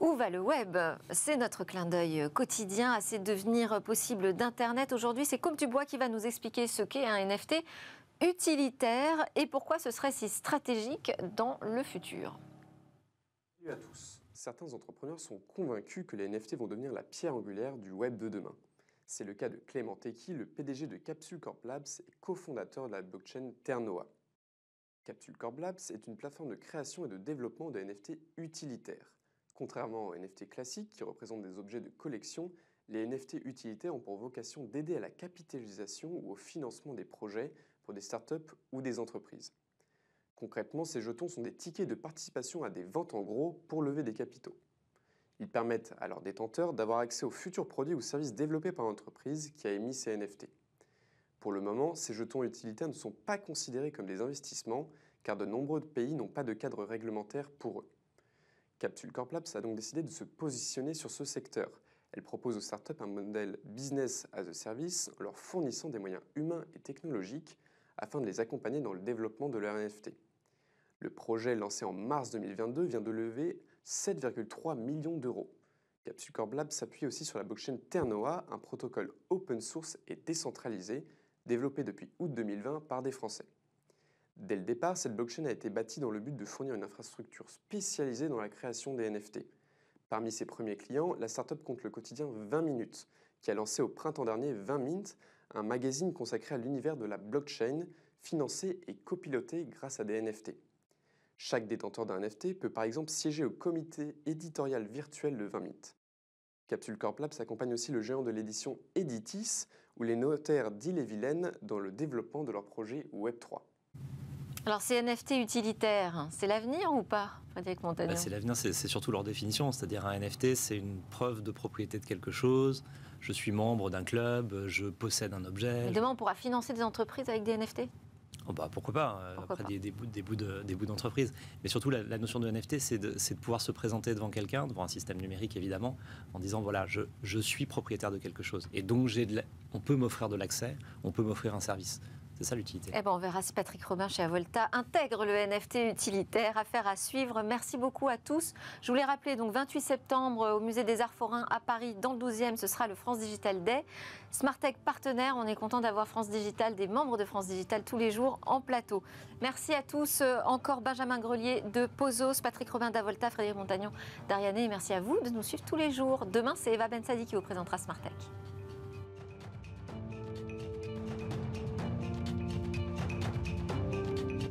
Où va le web C'est notre clin d'œil quotidien à ces devenirs possibles d'Internet. Aujourd'hui, c'est Comte Dubois qui va nous expliquer ce qu'est un NFT utilitaire et pourquoi ce serait si stratégique dans le futur. Salut à tous. Certains entrepreneurs sont convaincus que les NFT vont devenir la pierre angulaire du web de demain. C'est le cas de Clément Tecky, le PDG de Capsule Corp Labs et cofondateur de la blockchain Ternoa. Capsule Corp Labs est une plateforme de création et de développement de NFT utilitaires. Contrairement aux NFT classiques qui représentent des objets de collection, les NFT utilitaires ont pour vocation d'aider à la capitalisation ou au financement des projets pour des startups ou des entreprises. Concrètement, ces jetons sont des tickets de participation à des ventes en gros pour lever des capitaux. Ils permettent à leurs détenteurs d'avoir accès aux futurs produits ou services développés par l'entreprise qui a émis ces NFT. Pour le moment, ces jetons utilitaires ne sont pas considérés comme des investissements car de nombreux pays n'ont pas de cadre réglementaire pour eux. Capsule Corp Labs a donc décidé de se positionner sur ce secteur. Elle propose aux startups un modèle business as a service en leur fournissant des moyens humains et technologiques afin de les accompagner dans le développement de leur NFT. Le projet lancé en mars 2022 vient de lever 7,3 millions d'euros. Capsule Corp Labs s'appuie aussi sur la blockchain Ternoa, un protocole open source et décentralisé développé depuis août 2020 par des Français. Dès le départ, cette blockchain a été bâtie dans le but de fournir une infrastructure spécialisée dans la création des NFT. Parmi ses premiers clients, la startup compte le quotidien 20 minutes, qui a lancé au printemps dernier 20 Mint, un magazine consacré à l'univers de la blockchain, financé et copiloté grâce à des NFT. Chaque détenteur d'un NFT peut par exemple siéger au comité éditorial virtuel de 20 Mint. Capsule Corp Labs accompagne aussi le géant de l'édition Editis ou les notaires d'Ille-et-Vilaine dans le développement de leur projet Web3. Alors ces NFT utilitaires, hein. c'est l'avenir ou pas bah, C'est l'avenir, c'est surtout leur définition. C'est-à-dire un NFT, c'est une preuve de propriété de quelque chose. Je suis membre d'un club, je possède un objet. demain, on pourra financer des entreprises avec des NFT oh, bah pourquoi pas, euh, après Des, bouts, d'entreprise. Mais surtout, la, notion de NFT, c'est de, pouvoir se présenter devant quelqu'un, devant un système numérique évidemment, en disant voilà, je, suis propriétaire de quelque chose. Et donc, on peut m'offrir de l'accès, on peut m'offrir un service. C'est ça l'utilité. Eh ben, on verra si Patrick Robin chez Avolta intègre le NFT utilitaire. Affaire à suivre. Merci beaucoup à tous. Je voulais rappeler donc 28 septembre au Musée des Arts Forains à Paris, dans le 12e, ce sera le France Digital Day. Smartech partenaire, on est content d'avoir France Digital, des membres de France Digital tous les jours en plateau. Merci à tous. Euh, encore Benjamin Grelier de Pozos, Patrick Robin d'Avolta, Frédéric Montagnon d'Ariane. Et merci à vous de nous suivre tous les jours. Demain, c'est Eva Ben qui vous présentera Smartech.